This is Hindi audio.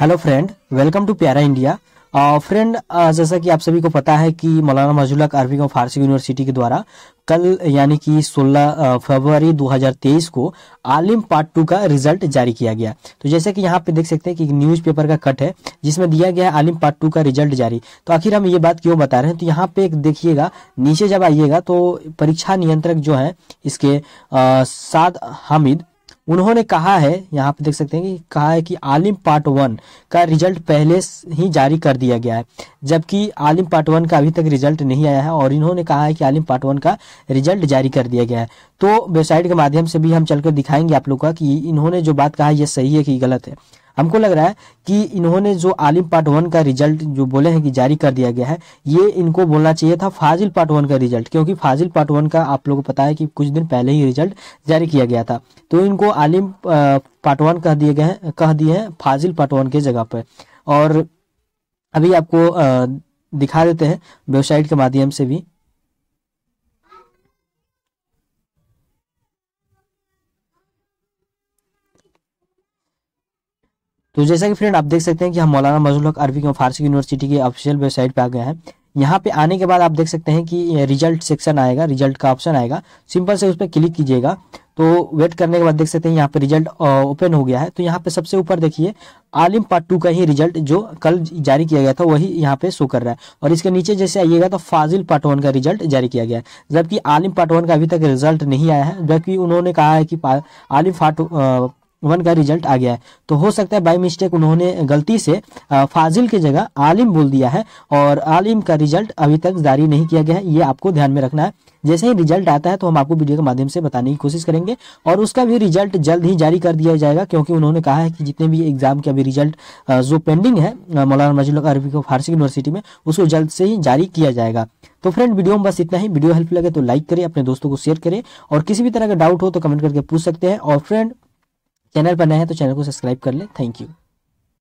हेलो फ्रेंड वेलकम टू प्यारा इंडिया फ्रेंड जैसा कि आप सभी को पता है कि मौलाना मजुलक अरबी और फारसी यूनिवर्सिटी के द्वारा कल यानी कि 16 uh, फरवरी 2023 को आलिम पार्ट टू का रिजल्ट जारी किया गया तो जैसे कि यहाँ पे देख सकते हैं कि न्यूज़पेपर का कट है जिसमें दिया गया है आलिम पार्ट टू का रिजल्ट जारी तो आखिर हम ये बात क्यों बता रहे हैं तो यहाँ पे देखिएगा नीचे जब आइएगा तो परीक्षा नियंत्रक जो है इसके uh, साद हामिद उन्होंने कहा है यहाँ पे देख सकते हैं कि कहा है कि आलिम पार्ट वन का रिजल्ट पहले ही जारी कर दिया गया है जबकि आलिम पार्ट वन का अभी तक रिजल्ट नहीं आया है और इन्होंने कहा है कि आलिम पार्ट वन का रिजल्ट जारी कर दिया गया है तो वेबसाइट के माध्यम से भी हम चलकर दिखाएंगे आप लोग का कि इन्होंने जो बात कहा है ये सही है कि गलत है हमको लग रहा है कि इन्होंने जो आलिम पार्ट वन का रिजल्ट जो बोले हैं कि जारी कर दिया गया है ये इनको बोलना चाहिए था फाजिल पार्ट वन का रिजल्ट क्योंकि फाजिल पार्ट वन का आप लोगों को पता है कि कुछ दिन पहले ही रिजल्ट जारी किया गया था तो इनको आलिम पार्ट वन कह दिए गए हैं कह दिए हैं फाजिल पार्ट वन के जगह पर और अभी आपको दिखा देते हैं वेबसाइट के माध्यम से भी तो जैसा कि फ्रेंड आप देख सकते हैं कि हम मौलाना मजूल हक अरबी के फारसी यूनिवर्सिटी की ऑफिशियल वेबसाइट पर आ गए हैं यहाँ पे आने के बाद आप देख सकते हैं कि रिजल्ट सेक्शन आएगा रिजल्ट का ऑप्शन आएगा सिंपल से उस पर क्लिक कीजिएगा तो वेट करने के बाद देख सकते हैं यहाँ पे रिजल्ट ओपन हो गया है तो यहाँ पे सबसे ऊपर देखिए आलिम पार्ट टू का ही रिजल्ट जो कल जारी किया गया था वही यहाँ पे शो कर रहा है और इसके नीचे जैसे आइएगा तो फाजिल पार्ट वन का रिजल्ट जारी किया गया है जबकि आलिम पार्ट वन का अभी तक रिजल्ट नहीं आया है जबकि उन्होंने कहा है कि आलिम पार्ट वन का रिजल्ट आ गया है तो हो सकता है बाई मिस्टेक उन्होंने गलती से फाजिल की जगह आलिम बोल दिया है और आलिम का रिजल्ट अभी तक जारी नहीं किया गया है ये आपको ध्यान में रखना है जैसे ही रिजल्ट आता है तो हम आपको वीडियो के माध्यम से बताने की कोशिश करेंगे और उसका भी रिजल्ट जल्द ही जारी कर दिया जाएगा क्योंकि उन्होंने कहा है कि जितने भी एग्जाम के अभी रिजल्ट जो पेंडिंग है मौलाना मजुल अरबी को फारसी यूनिवर्सिटी में उसको जल्द से ही जारी किया जाएगा तो फ्रेंड वीडियो में बस इतना ही वीडियो हेल्प लगे तो लाइक करें अपने दोस्तों को शेयर करें और किसी भी तरह का डाउट हो तो कमेंट करके पूछ सकते हैं और फ्रेंड चैनल पर नए हैं तो चैनल को सब्सक्राइब कर लें थैंक यू